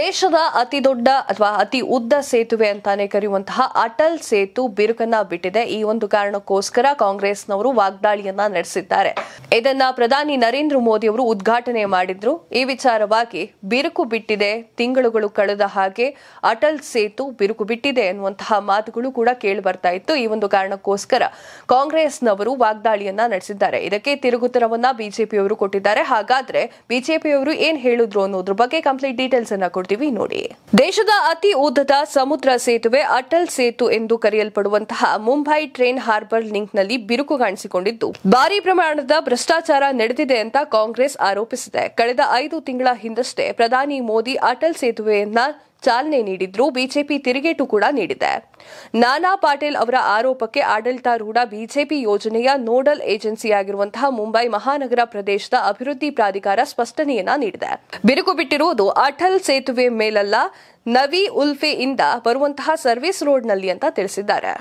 ದೇಶದ ಅತಿ ದೊಡ್ಡ ಅಥವಾ ಅತಿ ಉದ್ದ ಸೇತುವೆ ಅಂತಾನೆ ಕರೆಯುವಂತಹ ಅಟಲ್ ಸೇತು ಬಿರುಕನ್ನ ಬಿಟ್ಟಿದೆ ಈ ಒಂದು ಕಾರಣಕ್ಕೋಸ್ಕರ ಕಾಂಗ್ರೆಸ್ನವರು ವಾಗ್ದಾಳಿಯನ್ನ ನಡೆಸಿದ್ದಾರೆ ಇದನ್ನ ಪ್ರಧಾನಿ ನರೇಂದ್ರ ಮೋದಿ ಅವರು ಉದ್ಘಾಟನೆ ಮಾಡಿದ್ರು ಈ ವಿಚಾರವಾಗಿ ಬಿರುಕು ಬಿಟ್ಟಿದೆ ತಿಂಗಳುಗಳು ಕಳೆದ ಹಾಗೆ ಅಟಲ್ ಸೇತು ಬಿರುಕು ಬಿಟ್ಟಿದೆ ಎನ್ನುವಂತಹ ಮಾತುಗಳು ಕೂಡ ಕೇಳಿ ಬರ್ತಾ ಇತ್ತು ಈ ಒಂದು ಕಾರಣಕ್ಕೋಸ್ಕರ ಕಾಂಗ್ರೆಸ್ನವರು ವಾಗ್ದಾಳಿಯನ್ನ ನಡೆಸಿದ್ದಾರೆ ಇದಕ್ಕೆ ತಿರುಗುತ್ತರವನ್ನ ಬಿಜೆಪಿಯವರು ಕೊಟ್ಟಿದ್ದಾರೆ ಹಾಗಾದ್ರೆ ಬಿಜೆಪಿಯವರು ಏನ್ ಹೇಳಿದ್ರು ಅನ್ನೋದ್ರ ಬಗ್ಗೆ ಕಂಪ್ಲೀಟ್ ಡೀಟೇಲ್ಸ್ ಅನ್ನ ಕೊಡ್ತೀವಿ ನೋಡಿ ದೇಶದ ಅತಿ ಉದ್ದದ ಸಮುದ್ರ ಸೇತುವೆ ಅಟಲ್ ಸೇತು ಎಂದು ಕರೆಯಲ್ಪಡುವಂತಹ ಮುಂಬೈ ಟ್ರೈನ್ ಹಾರ್ಬರ್ ಲಿಂಕ್ನಲ್ಲಿ ನಲ್ಲಿ ಬಿರುಕು ಕಾಣಿಸಿಕೊಂಡಿದ್ದು ಭಾರಿ ಪ್ರಮಾಣದ ಭ್ರಷ್ಟಾಚಾರ ನಡೆದಿದೆ ಅಂತ ಕಾಂಗ್ರೆಸ್ ಆರೋಪಿಸಿದೆ ಕಳೆದ ಐದು ತಿಂಗಳ ಹಿಂದಷ್ಟೇ ಪ್ರಧಾನಿ ಮೋದಿ ಅಟಲ್ ಸೇತುವೆಯನ್ನ ಚಾಲನೆ ನೀಡಿದ್ರು ಬಿಜೆಪಿ ತಿರುಗೇಟು ಕೂಡ ನೀಡಿದೆ ನಾನಾ ಪಾಟೇಲ್ ಅವರ ಆರೋಪಕ್ಕೆ ಆಡಳಿತಾರೂಢ ಬಿಜೆಪಿ ಯೋಜನೆಯ ನೋಡಲ್ ಏಜೆನ್ಸಿಯಾಗಿರುವಂತಹ ಮುಂಬೈ ಮಹಾನಗರ ಪ್ರದೇಶದ ಅಭಿವೃದ್ಧಿ ಪ್ರಾಧಿಕಾರ ಸ್ಪಷ್ಟನೆಯನ್ನ ನೀಡಿದೆ ಬಿರುಕು ಬಿಟ್ಟಿರುವುದು ಅಟಲ್ ಸೇತುವೆ ಮೇಲಲ್ಲ ನವಿ ಉಲ್ಫೆಯಿಂದ ಬರುವಂತಹ ಸರ್ವಿಸ್ ರೋಡ್ನಲ್ಲಿ ಅಂತ ತಿಳಿಸಿದ್ದಾರೆ